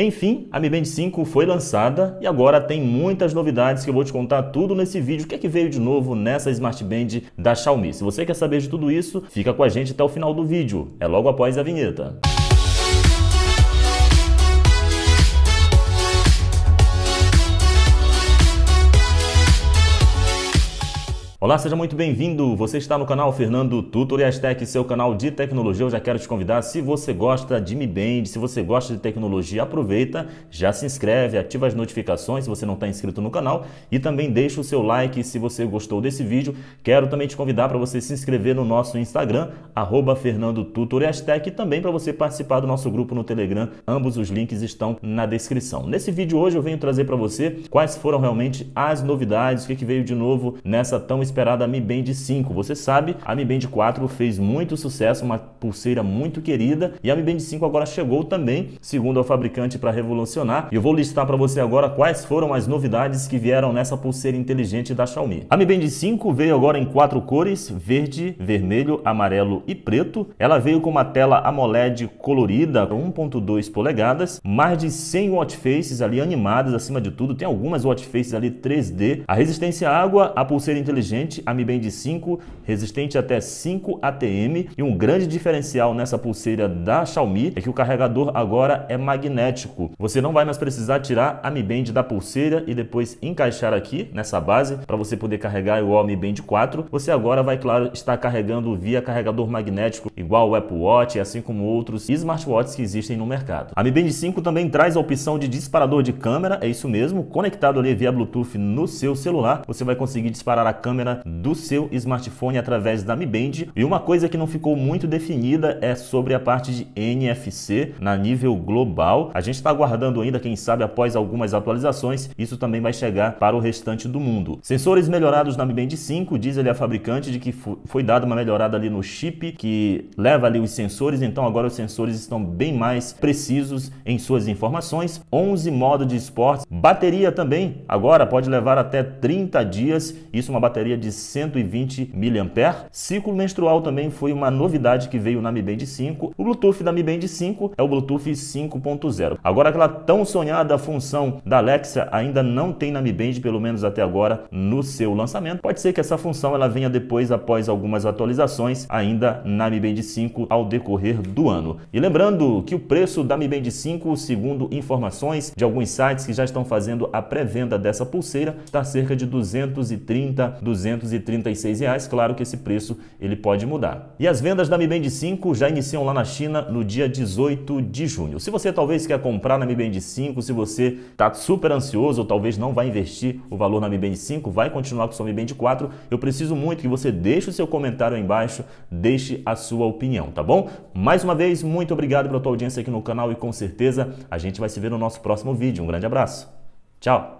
Enfim, a Mi Band 5 foi lançada e agora tem muitas novidades que eu vou te contar tudo nesse vídeo. O que é que veio de novo nessa Smart Band da Xiaomi? Se você quer saber de tudo isso, fica com a gente até o final do vídeo. É logo após a vinheta. Olá, seja muito bem-vindo. Você está no canal Fernando Tutoriais Tech, seu canal de tecnologia. Eu já quero te convidar, se você gosta de Mi Band, se você gosta de tecnologia, aproveita, já se inscreve, ativa as notificações se você não está inscrito no canal e também deixa o seu like se você gostou desse vídeo. Quero também te convidar para você se inscrever no nosso Instagram, arroba Fernando Tutoriais Tech e também para você participar do nosso grupo no Telegram. Ambos os links estão na descrição. Nesse vídeo hoje eu venho trazer para você quais foram realmente as novidades, o que, que veio de novo nessa tão esperada Mi Band 5. Você sabe, a Mi Band 4 fez muito sucesso, uma pulseira muito querida, e a Mi Band 5 agora chegou também, segundo o fabricante, para revolucionar. E eu vou listar para você agora quais foram as novidades que vieram nessa pulseira inteligente da Xiaomi. A Mi Band 5 veio agora em quatro cores: verde, vermelho, amarelo e preto. Ela veio com uma tela AMOLED colorida, 1.2 polegadas, mais de 100 watch faces ali animadas acima de tudo. Tem algumas watch faces ali 3D. A resistência à água, a pulseira inteligente a Mi Band 5 resistente até 5 ATM e um grande diferencial nessa pulseira da Xiaomi é que o carregador agora é magnético. Você não vai mais precisar tirar a Mi Band da pulseira e depois encaixar aqui nessa base para você poder carregar igual a Mi Band 4. Você agora vai, claro, estar carregando via carregador magnético igual o Apple Watch, assim como outros smartwatches que existem no mercado. A Mi Band 5 também traz a opção de disparador de câmera, é isso mesmo, conectado ali via Bluetooth no seu celular, você vai conseguir disparar a câmera do seu smartphone através da Mi Band. E uma coisa que não ficou muito definida é sobre a parte de NFC na nível global. A gente está aguardando ainda, quem sabe, após algumas atualizações, isso também vai chegar para o restante do mundo. Sensores melhorados na Mi Band 5, diz ele a fabricante de que foi dada uma melhorada ali no chip que leva ali os sensores, então agora os sensores estão bem mais precisos em suas informações. 11 modos de esportes, bateria também, agora pode levar até 30 dias, isso é uma bateria de 120 mAh. Ciclo menstrual também foi uma novidade que veio na Mi Band 5. O Bluetooth da Mi Band 5 é o Bluetooth 5.0. Agora aquela tão sonhada função da Alexa ainda não tem na Mi Band, pelo menos até agora, no seu lançamento. Pode ser que essa função ela venha depois, após algumas atualizações, ainda na Mi Band 5 ao decorrer do ano. E lembrando que o preço da Mi Band 5, segundo informações de alguns sites que já estão fazendo a pré-venda dessa pulseira, está cerca de 230, 200 336 Claro que esse preço ele pode mudar. E as vendas da Mi Band 5 já iniciam lá na China no dia 18 de junho. Se você talvez quer comprar na Mi Band 5, se você está super ansioso ou talvez não vai investir o valor na Mi Band 5, vai continuar com sua Mi Band 4, eu preciso muito que você deixe o seu comentário aí embaixo, deixe a sua opinião, tá bom? Mais uma vez, muito obrigado pela tua audiência aqui no canal e com certeza a gente vai se ver no nosso próximo vídeo. Um grande abraço. Tchau!